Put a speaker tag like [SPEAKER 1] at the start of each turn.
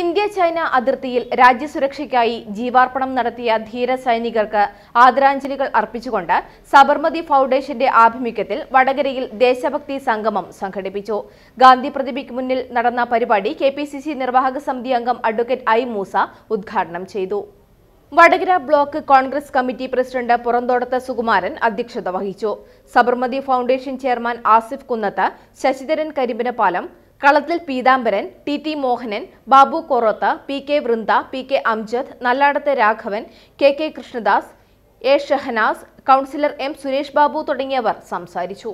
[SPEAKER 1] India China അതിർത്തിയിൽ രാജ്യസുരക്ഷയ്ക്കായി ജീവാർപ്പണം നടത്തിയ ധീര സൈനികർക്ക് ആദരാഞ്ജലികൾ അർപ്പിച്ചുകൊണ്ട് സബർമതി ഫൗണ്ടേഷന്റെ ആഭിമുഖ്യത്തിൽ വടകരയിൽ ദേശഭക്തി സംഗമം സംഘടിപ്പിച്ചു ഗാന്ധി പ്രതിമയ്ക്ക് മുന്നിൽ നടന്ന പരിപാടി കെ നിർവാഹക സമിതി അംഗം അഡ്വക്കേറ്റ് ഐ മൂസ ഉദ്ഘാടനം ചെയ്തു Vadakara block Congress committee president Puranthodath Sukumaran അധ്യക്ഷത വഹിച്ചു Sabarmati foundation chairman Asif Kunnath Sasidharan Karimbinapalam Kalathil Peethambaran T T Mohanan Babu Korotha P K Vrinda P K Amjad നല്ലാടത്തെ Raghavan K K Krishnadas A Shahnaz councillor M Suresh Babu തുടങ്ങിയവർ സംസാരിച്ചു